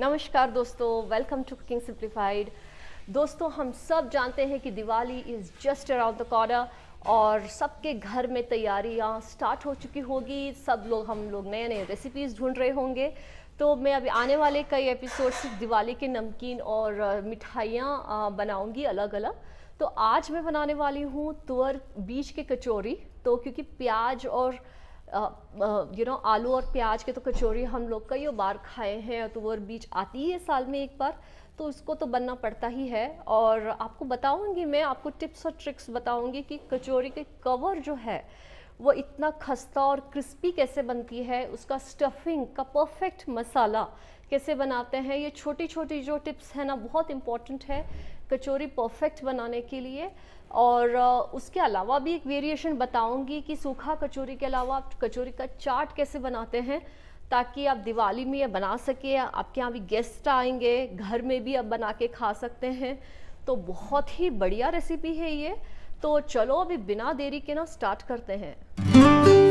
नमस्कार दोस्तों welcome to cooking simplified दोस्तों हम सब जानते हैं कि Diwali is just around the corner और सबके घर में तैयारियां स्टार्ट हो चुकी होगी सब लोग हम लोग नए नए रेसिपीज़ ढूंढ रहे होंगे तो मैं अभी आने वाले कई एपिसोड्स दिवाली के नमकीन और मिठाइयाँ बनाऊँगी अलग अलग तो आज मैं बनाने वाली हूँ तुअर बीज के कचौरी तो क्योंकि प्याज और यू नो आलू और प्याज के तो कचौरी हम लोग कई बार खाए हैं तो वो बीच आती है साल में एक बार तो उसको तो बनना पड़ता ही है और आपको बताऊंगी मैं आपको टिप्स और ट्रिक्स बताऊंगी कि कचौरी के कवर जो है वो इतना खस्ता और क्रिस्पी कैसे बनती है उसका स्टफिंग का परफेक्ट मसाला कैसे बनाते हैं ये छोटी छोटी जो टिप्स हैं ना बहुत इम्पॉर्टेंट है कचौरी परफेक्ट बनाने के लिए और उसके अलावा भी एक वेरिएशन बताऊंगी कि सूखा कचौरी के अलावा आप कचौरी का चाट कैसे बनाते हैं ताकि आप दिवाली में यह बना सके आपके यहाँ भी गेस्ट आएंगे घर में भी आप बना के खा सकते हैं तो बहुत ही बढ़िया रेसिपी है ये तो चलो अभी बिना देरी के ना स्टार्ट करते हैं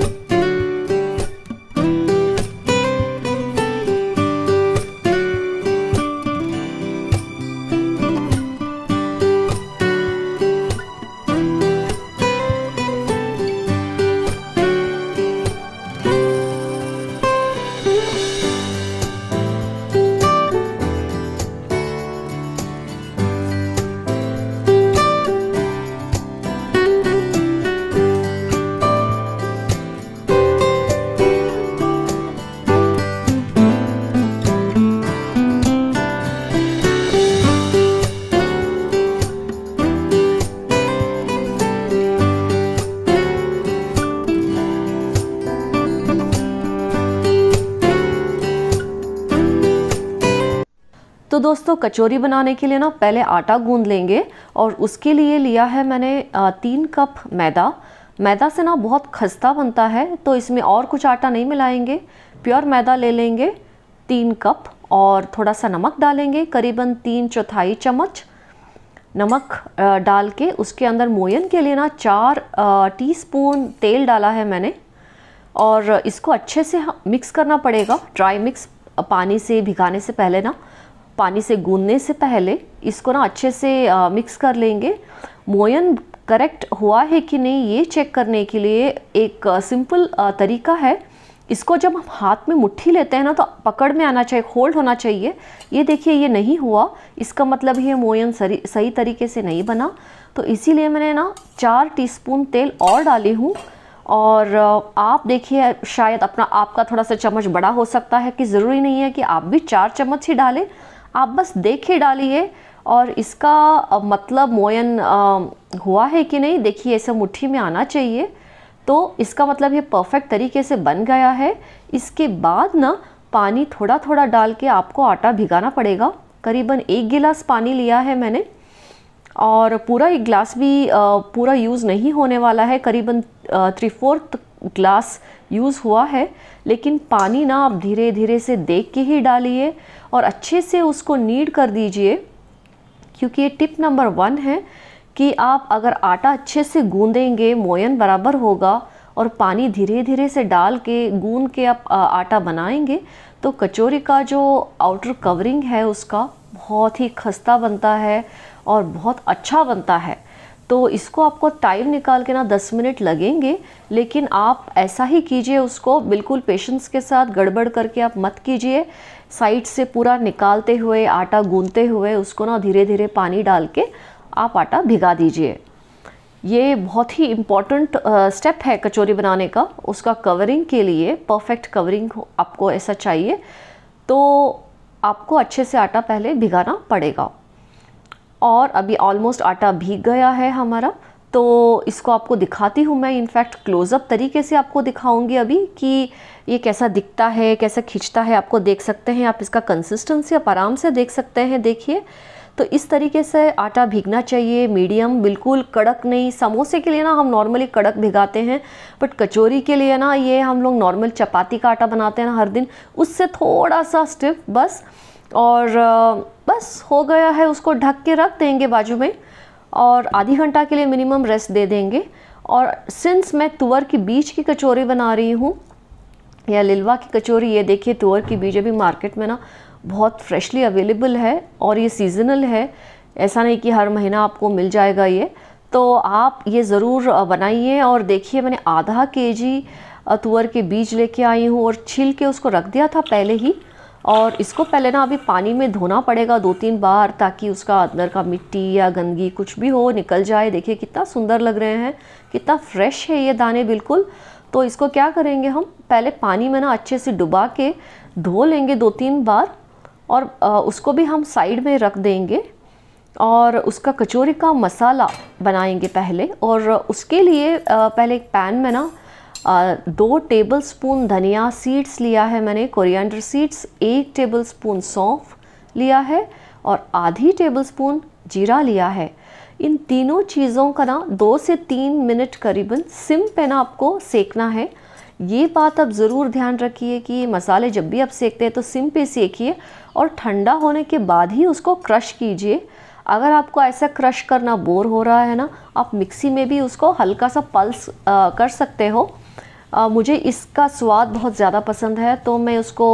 तो दोस्तों कचौरी बनाने के लिए ना पहले आटा गूंद लेंगे और उसके लिए लिया है मैंने तीन कप मैदा मैदा से ना बहुत खस्ता बनता है तो इसमें और कुछ आटा नहीं मिलाएंगे प्योर मैदा ले लेंगे तीन कप और थोड़ा सा नमक डालेंगे करीबन तीन चौथाई चम्मच नमक डाल के उसके अंदर मोयन के लिए ना चार टी तेल डाला है मैंने और इसको अच्छे से मिक्स करना पड़ेगा ड्राई मिक्स पानी से भिगाने से पहले ना पानी से गूंदने से पहले इसको ना अच्छे से आ, मिक्स कर लेंगे मोयन करेक्ट हुआ है कि नहीं ये चेक करने के लिए एक सिंपल तरीका है इसको जब हम हाथ में मुट्ठी लेते हैं ना तो पकड़ में आना चाहिए होल्ड होना चाहिए ये देखिए ये नहीं हुआ इसका मतलब ये मोयन सही तरीके से नहीं बना तो इसीलिए मैंने ना चार टीस्पून तेल और डाली हूँ और आप देखिए शायद अपना आपका थोड़ा सा चम्मच बड़ा हो सकता है कि ज़रूरी नहीं है कि आप भी चार चम्मच ही डालें आप बस देख ही डालिए और इसका मतलब मोयन हुआ है कि नहीं देखिए ऐसे मुट्ठी में आना चाहिए तो इसका मतलब ये परफेक्ट तरीके से बन गया है इसके बाद ना पानी थोड़ा थोड़ा डाल के आपको आटा भिगाना पड़ेगा करीबन एक गिलास पानी लिया है मैंने और पूरा एक गिलास भी पूरा यूज़ नहीं होने वाला है करीबन थ्री फोर्थ ग्लास यूज़ हुआ है लेकिन पानी ना आप धीरे धीरे से देख के ही डालिए और अच्छे से उसको नीड कर दीजिए क्योंकि ये टिप नंबर वन है कि आप अगर आटा अच्छे से गूंदेंगे मोयन बराबर होगा और पानी धीरे धीरे से डाल के गूंद के आप आटा बनाएंगे तो कचौरी का जो आउटर कवरिंग है उसका बहुत ही खस्ता बनता है और बहुत अच्छा बनता है तो इसको आपको टाइम निकाल के ना दस मिनट लगेंगे लेकिन आप ऐसा ही कीजिए उसको बिल्कुल पेशेंस के साथ गड़बड़ करके आप मत कीजिए साइड से पूरा निकालते हुए आटा गूंदते हुए उसको ना धीरे धीरे पानी डाल के आप आटा भिगा दीजिए ये बहुत ही इम्पॉर्टेंट स्टेप है कचौरी बनाने का उसका कवरिंग के लिए परफेक्ट कवरिंग आपको ऐसा चाहिए तो आपको अच्छे से आटा पहले भिगाना पड़ेगा और अभी ऑलमोस्ट आटा भीग गया है हमारा तो इसको आपको दिखाती हूँ मैं इनफैक्ट क्लोज़अप तरीके से आपको दिखाऊंगी अभी कि ये कैसा दिखता है कैसा खींचता है आपको देख सकते हैं आप इसका कंसिस्टेंसी आप आराम से देख सकते हैं देखिए तो इस तरीके से आटा भीगना चाहिए मीडियम बिल्कुल कड़क नहीं समोसे के लिए ना हम नॉर्मली कड़क भिगाते हैं बट कचोरी के लिए ना ये हम लोग नॉर्मल चपाती का आटा बनाते हैं ना हर दिन उससे थोड़ा सा स्टिफ बस और बस हो गया है उसको ढक के रख देंगे बाजू में और आधी घंटा के लिए मिनिमम रेस्ट दे देंगे और सिंस मैं तुअर के बीज की कचौरी बना रही हूँ या लिलवा की कचौरी ये देखिए तुअर की बीज अभी मार्केट में ना बहुत फ्रेशली अवेलेबल है और ये सीजनल है ऐसा नहीं कि हर महीना आपको मिल जाएगा ये तो आप ये ज़रूर बनाइए और देखिए मैंने आधा के जी तुअर के बीज लेके आई हूँ और छील के उसको रख दिया था पहले ही और इसको पहले ना अभी पानी में धोना पड़ेगा दो तीन बार ताकि उसका अंदर का मिट्टी या गंदगी कुछ भी हो निकल जाए देखिए कितना सुंदर लग रहे हैं कितना फ्रेश है ये दाने बिल्कुल तो इसको क्या करेंगे हम पहले पानी में ना अच्छे से डुबा के धो लेंगे दो तीन बार और उसको भी हम साइड में रख देंगे और उसका कचौरी का मसाला बनाएंगे पहले और उसके लिए पहले एक पैन में ना दो टेबल स्पून धनिया सीड्स लिया है मैंने कोरिएंडर सीड्स एक टेबल स्पून सौंफ लिया है और आधी टेबल स्पून जीरा लिया है इन तीनों चीज़ों का ना दो से तीन मिनट करीबन सिम पे ना आपको सेकना है ये बात आप ज़रूर ध्यान रखिए कि मसाले जब भी आप सेकते हैं तो सिम पे सेकिए और ठंडा होने के बाद ही उसको क्रश कीजिए अगर आपको ऐसा क्रश करना बोर हो रहा है ना आप मिक्सी में भी उसको हल्का सा पल्स आ, कर सकते हो आ, मुझे इसका स्वाद बहुत ज़्यादा पसंद है तो मैं उसको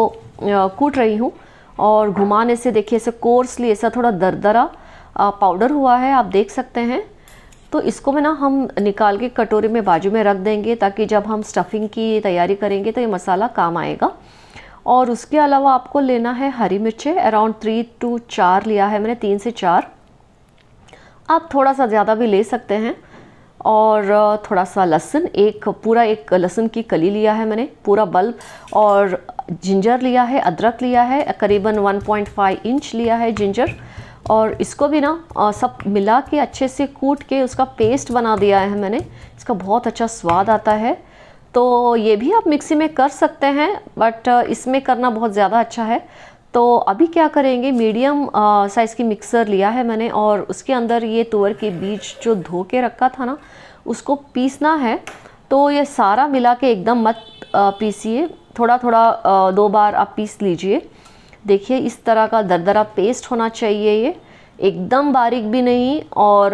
कूट रही हूँ और घुमाने से देखिए ऐसे कोर्सली ऐसा थोड़ा दरदरा पाउडर हुआ है आप देख सकते हैं तो इसको मैं ना हम निकाल के कटोरे में बाजू में रख देंगे ताकि जब हम स्टफिंग की तैयारी करेंगे तो ये मसाला काम आएगा और उसके अलावा आपको लेना है हरी मिर्चें अराउंड थ्री टू चार लिया है मैंने तीन से चार आप थोड़ा सा ज़्यादा भी ले सकते हैं और थोड़ा सा लहसुन एक पूरा एक लहसुन की कली लिया है मैंने पूरा बल्ब और जिंजर लिया है अदरक लिया है करीबन 1.5 इंच लिया है जिंजर और इसको भी ना सब मिला के अच्छे से कूट के उसका पेस्ट बना दिया है मैंने इसका बहुत अच्छा स्वाद आता है तो ये भी आप मिक्सी में कर सकते हैं बट इसमें करना बहुत ज़्यादा अच्छा है तो अभी क्या करेंगे मीडियम साइज़ की मिक्सर लिया है मैंने और उसके अंदर ये तुअर के बीज जो धो के रखा था ना उसको पीसना है तो ये सारा मिला के एकदम मत पीसिए थोड़ा थोड़ा दो बार आप पीस लीजिए देखिए इस तरह का दरदरा पेस्ट होना चाहिए ये एकदम बारीक भी नहीं और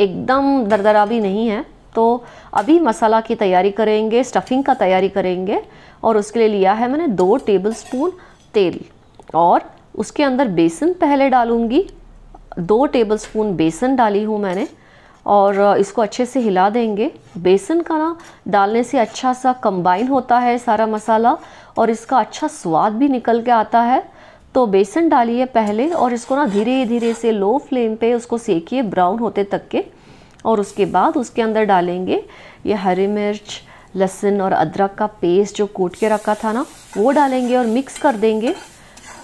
एकदम दरदरा भी नहीं है तो अभी मसाला की तैयारी करेंगे स्टफिंग का तैयारी करेंगे और उसके लिए लिया है मैंने दो टेबलस्पून तेल और उसके अंदर बेसन पहले डालूँगी दो टेबलस्पून बेसन डाली हूँ मैंने और इसको अच्छे से हिला देंगे बेसन का ना डालने से अच्छा सा कंबाइन होता है सारा मसाला और इसका अच्छा स्वाद भी निकल के आता है तो बेसन डालिए पहले और इसको ना धीरे धीरे से लो फ्लेम पे उसको सेकिए ब्राउन होते तक के और उसके बाद उसके अंदर डालेंगे ये हरी मिर्च लहसुन और अदरक का पेस्ट जो कूट के रखा था ना वो डालेंगे और मिक्स कर देंगे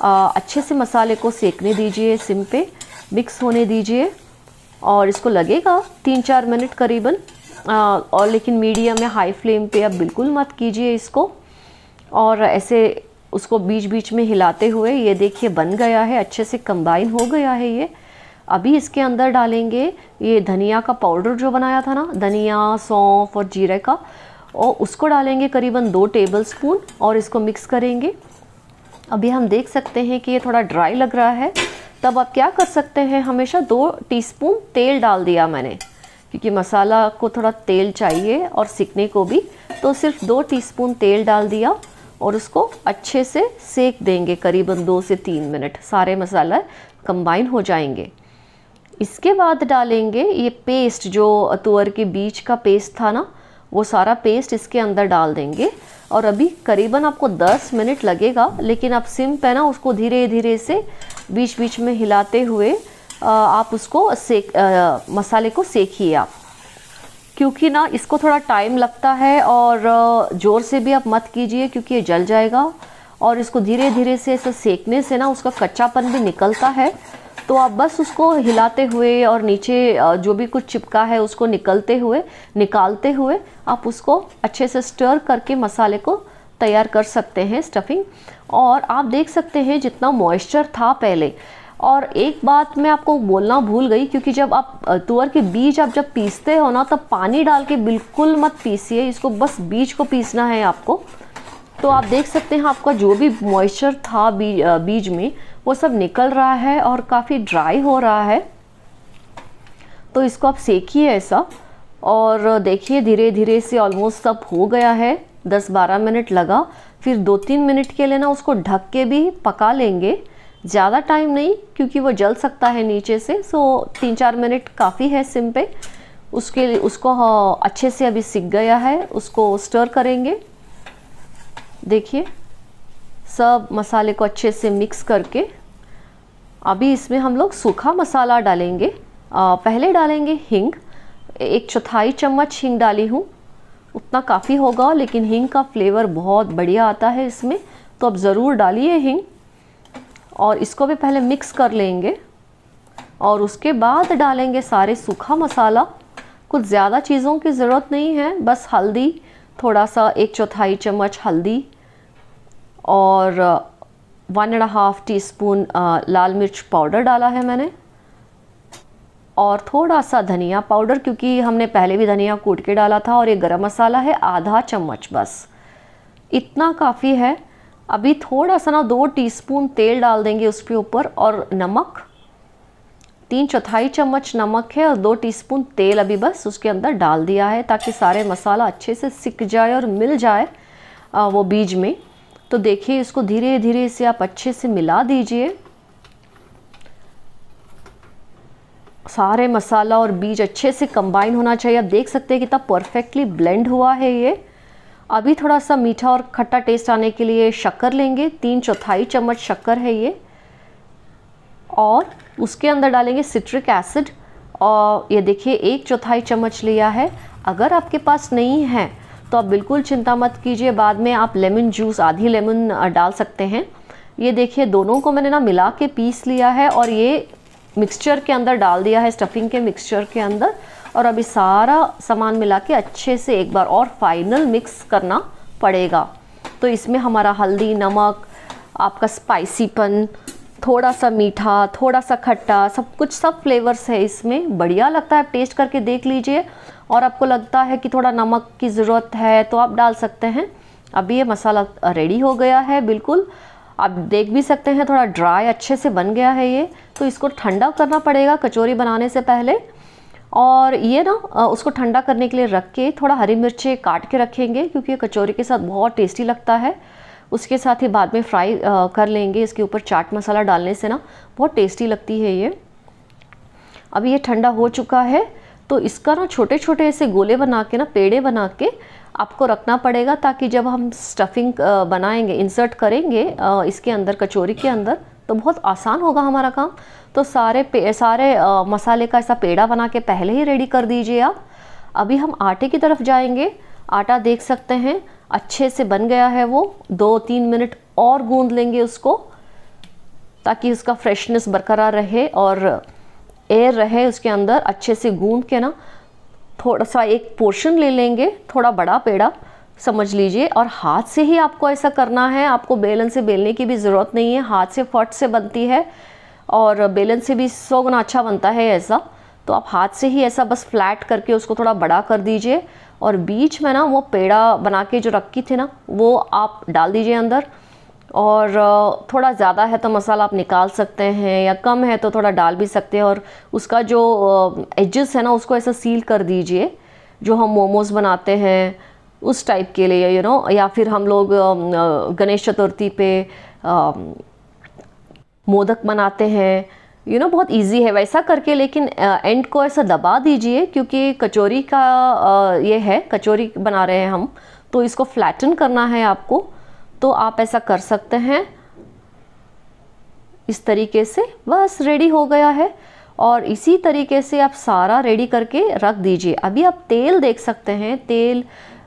अच्छे से मसाले को सेकने दीजिए सिम पे मिक्स होने दीजिए और इसको लगेगा तीन चार मिनट करीबन और लेकिन मीडियम या हाई फ्लेम पे आप बिल्कुल मत कीजिए इसको और ऐसे उसको बीच बीच में हिलाते हुए ये देखिए बन गया है अच्छे से कंबाइन हो गया है ये अभी इसके अंदर डालेंगे ये धनिया का पाउडर जो बनाया था ना धनिया सौंफ और जीरे का और उसको डालेंगे करीबन दो टेबल स्पून और इसको मिक्स करेंगे अभी हम देख सकते हैं कि ये थोड़ा ड्राई लग रहा है तब आप क्या कर सकते हैं हमेशा दो टीस्पून तेल डाल दिया मैंने क्योंकि मसाला को थोड़ा तेल चाहिए और सिकने को भी तो सिर्फ दो टीस्पून तेल डाल दिया और उसको अच्छे से सेक देंगे करीबन दो से तीन मिनट सारे मसाला कंबाइन हो जाएंगे इसके बाद डालेंगे ये पेस्ट जो तुअर के बीज का पेस्ट था ना वो सारा पेस्ट इसके अंदर डाल देंगे और अभी करीबन आपको 10 मिनट लगेगा लेकिन आप सिम पे ना उसको धीरे धीरे से बीच बीच में हिलाते हुए आप उसको सेक आ, मसाले को सेकिए आप क्योंकि ना इसको थोड़ा टाइम लगता है और ज़ोर से भी आप मत कीजिए क्योंकि ये जल जाएगा और इसको धीरे धीरे से ऐसे सेकने से ना उसका कच्चापन भी निकलता है तो आप बस उसको हिलाते हुए और नीचे जो भी कुछ चिपका है उसको निकलते हुए निकालते हुए आप उसको अच्छे से स्टर करके मसाले को तैयार कर सकते हैं स्टफिंग और आप देख सकते हैं जितना मॉइस्चर था पहले और एक बात मैं आपको बोलना भूल गई क्योंकि जब आप तुअर के बीज आप जब पीसते हो ना तब पानी डाल के बिल्कुल मत पीसिए इसको बस बीज को पीसना है आपको तो आप देख सकते हैं आपका जो भी मॉइस्चर था बीज, बीज में वो सब निकल रहा है और काफ़ी ड्राई हो रहा है तो इसको आप सेकिए ऐसा और देखिए धीरे धीरे से ऑलमोस्ट सब हो गया है 10-12 मिनट लगा फिर दो तीन मिनट के लिए ना उसको ढक के भी पका लेंगे ज़्यादा टाइम नहीं क्योंकि वो जल सकता है नीचे से सो तीन चार मिनट काफ़ी है सिम पे उसके लिए उसको हाँ, अच्छे से अभी सीख गया है उसको स्टर करेंगे देखिए सब मसाले को अच्छे से मिक्स करके अभी इसमें हम लोग सूखा मसाला डालेंगे आ, पहले डालेंगे हींग एक चौथाई चम्मच हींग डाली हूँ उतना काफ़ी होगा लेकिन हींग का फ्लेवर बहुत बढ़िया आता है इसमें तो अब ज़रूर डालिए हिंग और इसको भी पहले मिक्स कर लेंगे और उसके बाद डालेंगे सारे सूखा मसाला कुछ ज़्यादा चीज़ों की ज़रूरत नहीं है बस हल्दी थोड़ा सा एक चौथाई चम्मच हल्दी और one and half teaspoon लाल मिर्च पाउडर डाला है मैंने और थोड़ा सा धनिया पाउडर क्योंकि हमने पहले भी धनिया कूट के डाला था और ये गरम मसाला है आधा चम्मच बस इतना काफ़ी है अभी थोड़ा सा ना दो टीस्पून तेल डाल देंगे उसके ऊपर और नमक तीन चौथाई चम्मच नमक है और दो टीस्पून तेल अभी बस उसके अंदर डाल दिया है ताकि सारे मसाला अच्छे से सिक जाए और मिल जाए uh, वो बीज में तो देखिए इसको धीरे धीरे इसे आप अच्छे से मिला दीजिए सारे मसाला और बीज अच्छे से कंबाइन होना चाहिए आप देख सकते हैं कितना परफेक्टली ब्लेंड हुआ है ये अभी थोड़ा सा मीठा और खट्टा टेस्ट आने के लिए शक्कर लेंगे तीन चौथाई चम्मच शक्कर है ये और उसके अंदर डालेंगे सिट्रिक एसिड और ये देखिए एक चौथाई चम्मच लिया है अगर आपके पास नहीं है तो आप बिल्कुल चिंता मत कीजिए बाद में आप लेमन जूस आधी लेमन डाल सकते हैं ये देखिए दोनों को मैंने ना मिला के पीस लिया है और ये मिक्सचर के अंदर डाल दिया है स्टफिंग के मिक्सचर के अंदर और अभी सारा सामान मिला के अच्छे से एक बार और फाइनल मिक्स करना पड़ेगा तो इसमें हमारा हल्दी नमक आपका स्पाइसीपन थोड़ा सा मीठा थोड़ा सा खट्टा सब कुछ सब फ्लेवर्स है इसमें बढ़िया लगता है आप टेस्ट करके देख लीजिए और आपको लगता है कि थोड़ा नमक की ज़रूरत है तो आप डाल सकते हैं अभी ये मसाला रेडी हो गया है बिल्कुल आप देख भी सकते हैं थोड़ा ड्राई अच्छे से बन गया है ये तो इसको ठंडा करना पड़ेगा कचौरी बनाने से पहले और ये ना उसको ठंडा करने के लिए रख के थोड़ा हरी मिर्चें काट के रखेंगे क्योंकि ये कचौरी के साथ बहुत टेस्टी लगता है उसके साथ ही बाद में फ्राई कर लेंगे इसके ऊपर चाट मसाला डालने से ना बहुत टेस्टी लगती है ये अभी ये ठंडा हो चुका है तो इसका ना छोटे छोटे ऐसे गोले बना के ना पेड़े बना के आपको रखना पड़ेगा ताकि जब हम स्टफिंग बनाएंगे इंसर्ट करेंगे इसके अंदर कचौरी के अंदर तो बहुत आसान होगा हमारा काम तो सारे पे, सारे मसाले का ऐसा पेड़ा बना के पहले ही रेडी कर दीजिए आप अभी हम आटे की तरफ जाएंगे आटा देख सकते हैं अच्छे से बन गया है वो दो तीन मिनट और गूंद लेंगे उसको ताकि उसका फ्रेशनेस बरकरार रहे और एयर रहे उसके अंदर अच्छे से गूंद के ना थोड़ा सा एक पोर्शन ले लेंगे थोड़ा बड़ा पेड़ा समझ लीजिए और हाथ से ही आपको ऐसा करना है आपको बेलन से बेलने की भी ज़रूरत नहीं है हाथ से फट से बनती है और बेलन से भी सौ गुना अच्छा बनता है ऐसा तो आप हाथ से ही ऐसा बस फ्लैट करके उसको थोड़ा बड़ा कर दीजिए और बीच में ना वो पेड़ा बना के जो रखी थी ना वो आप डाल दीजिए अंदर और थोड़ा ज़्यादा है तो मसाला आप निकाल सकते हैं या कम है तो थोड़ा डाल भी सकते हैं और उसका जो एजेस है ना उसको ऐसा सील कर दीजिए जो हम मोमोज़ बनाते हैं उस टाइप के लिए यू नो या फिर हम लोग गणेश चतुर्थी पे मोदक बनाते हैं यू you नो know, बहुत इजी है वैसा करके लेकिन एंड को ऐसा दबा दीजिए क्योंकि कचौरी का आ, ये है कचौरी बना रहे हैं हम तो इसको फ्लैटन करना है आपको तो आप ऐसा कर सकते हैं इस तरीके से बस रेडी हो गया है और इसी तरीके से आप सारा रेडी करके रख दीजिए अभी आप तेल देख सकते हैं तेल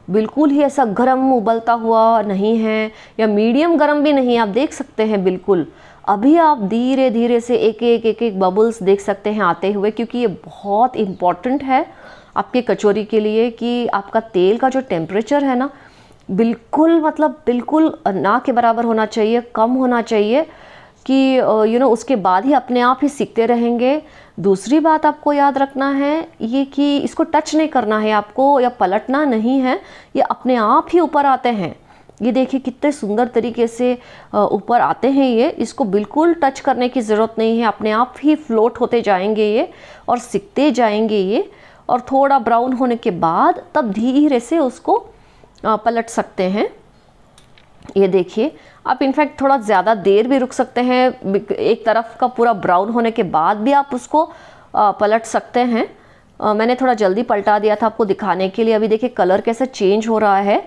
बिल्कुल ही ऐसा गर्म उबलता हुआ नहीं है या मीडियम गर्म भी नहीं आप देख सकते हैं बिल्कुल अभी आप धीरे धीरे से एक एक एक एक बबल्स देख सकते हैं आते हुए क्योंकि ये बहुत इम्पॉर्टेंट है आपके कचौरी के लिए कि आपका तेल का जो टेम्परेचर है ना बिल्कुल मतलब बिल्कुल ना के बराबर होना चाहिए कम होना चाहिए कि यू नो उसके बाद ही अपने आप ही सीखते रहेंगे दूसरी बात आपको याद रखना है ये कि इसको टच नहीं करना है आपको या पलटना नहीं है ये अपने आप ही ऊपर आते हैं ये देखिए कितने सुंदर तरीके से ऊपर आते हैं ये इसको बिल्कुल टच करने की ज़रूरत नहीं है अपने आप ही फ्लोट होते जाएंगे ये और सीखते जाएंगे ये और थोड़ा ब्राउन होने के बाद तब धीरे से उसको पलट सकते हैं ये देखिए आप इनफैक्ट थोड़ा ज़्यादा देर भी रुक सकते हैं एक तरफ का पूरा ब्राउन होने के बाद भी आप उसको पलट सकते हैं मैंने थोड़ा जल्दी पलटा दिया था आपको दिखाने के लिए अभी देखिए कलर कैसे चेंज हो रहा है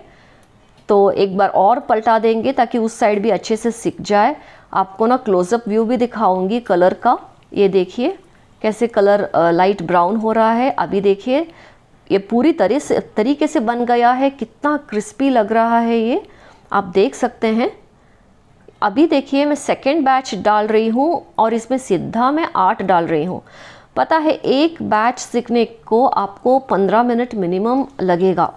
तो एक बार और पलटा देंगे ताकि उस साइड भी अच्छे से सीख जाए आपको ना क्लोज़अप व्यू भी दिखाऊंगी कलर का ये देखिए कैसे कलर लाइट ब्राउन हो रहा है अभी देखिए ये पूरी तरह से तरीके से बन गया है कितना क्रिस्पी लग रहा है ये आप देख सकते हैं अभी देखिए मैं सेकेंड बैच डाल रही हूँ और इसमें सीधा मैं आठ डाल रही हूँ पता है एक बैच सीखने को आपको पंद्रह मिनट मिनिमम लगेगा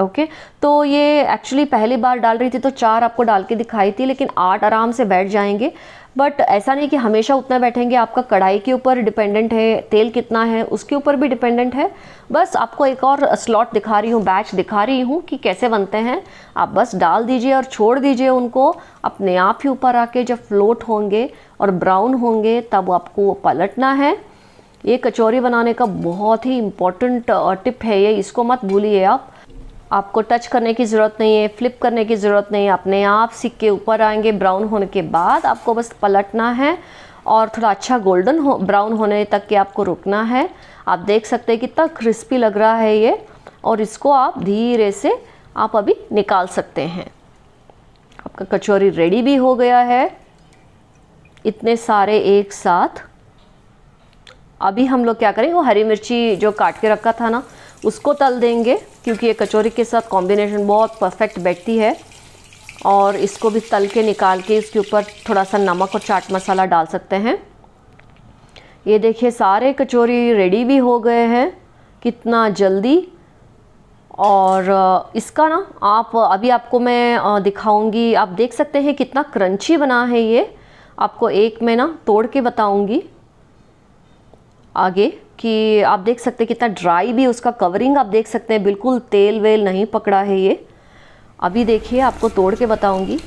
ओके okay? तो ये एक्चुअली पहली बार डाल रही थी तो चार आपको डाल के दिखाई थी लेकिन आठ आराम से बैठ जाएंगे बट ऐसा नहीं कि हमेशा उतना बैठेंगे आपका कढ़ाई के ऊपर डिपेंडेंट है तेल कितना है उसके ऊपर भी डिपेंडेंट है बस आपको एक और स्लॉट दिखा रही हूँ बैच दिखा रही हूँ कि कैसे बनते हैं आप बस डाल दीजिए और छोड़ दीजिए उनको अपने आप ही ऊपर आके जब फ्लोट होंगे और ब्राउन होंगे तब आपको पलटना है ये कचौरी बनाने का बहुत ही इम्पोर्टेंट टिप uh, है ये इसको मत भूलिए आप आपको टच करने की ज़रूरत नहीं है फ्लिप करने की ज़रूरत नहीं है अपने आप सिक्के ऊपर आएंगे ब्राउन होने के बाद आपको बस पलटना है और थोड़ा अच्छा गोल्डन हो ब्राउन होने तक के आपको रुकना है आप देख सकते हैं कितना क्रिस्पी लग रहा है ये और इसको आप धीरे से आप अभी निकाल सकते हैं आपका कचौरी रेडी भी हो गया है इतने सारे एक साथ अभी हम लोग क्या करें वो हरी मिर्ची जो काट के रखा था ना उसको तल देंगे क्योंकि ये कचौरी के साथ कॉम्बिनेशन बहुत परफेक्ट बैठती है और इसको भी तल के निकाल के इसके ऊपर थोड़ा सा नमक और चाट मसाला डाल सकते हैं ये देखिए सारे कचौरी रेडी भी हो गए हैं कितना जल्दी और इसका ना आप अभी आपको मैं दिखाऊंगी आप देख सकते हैं कितना क्रंची बना है ये आपको एक में ना तोड़ के बताऊंगी आगे कि आप देख सकते हैं कितना ड्राई भी उसका कवरिंग आप देख सकते हैं बिल्कुल तेल वेल नहीं पकड़ा है ये अभी देखिए आपको तोड़ के बताऊंगी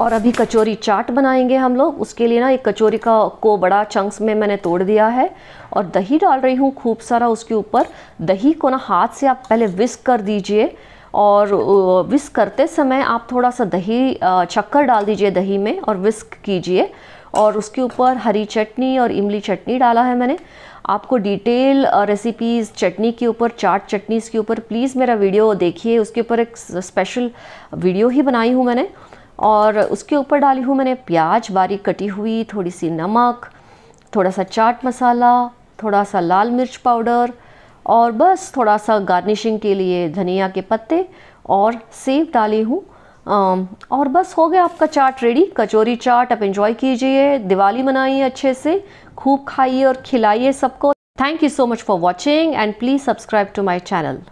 और अभी कचौरी चाट बनाएंगे हम लोग उसके लिए ना एक कचौरी का को बड़ा चंक्स में मैंने तोड़ दिया है और दही डाल रही हूँ खूब सारा उसके ऊपर दही को ना हाथ से आप पहले विस्क कर दीजिए और विस्क करते समय आप थोड़ा सा दही चक्कर डाल दीजिए दही में और विस्क कीजिए और उसके ऊपर हरी चटनी और इमली चटनी डाला है मैंने आपको डिटेल रेसिपीज़ चटनी के ऊपर चाट चटनीज़ के ऊपर प्लीज़ मेरा वीडियो देखिए उसके ऊपर एक स्पेशल वीडियो ही बनाई हूँ मैंने और उसके ऊपर डाली हूँ मैंने प्याज बारीक कटी हुई थोड़ी सी नमक थोड़ा सा चाट मसाला थोड़ा सा लाल मिर्च पाउडर और बस थोड़ा सा गार्निशिंग के लिए धनिया के पत्ते और सेब डाली हूँ और बस हो गया आपका चाट रेडी कचौरी चाट आप इंजॉय कीजिए दिवाली मनाइए अच्छे से खूब खाइए और खिलाइए सबको thank you so much for watching and please subscribe to my channel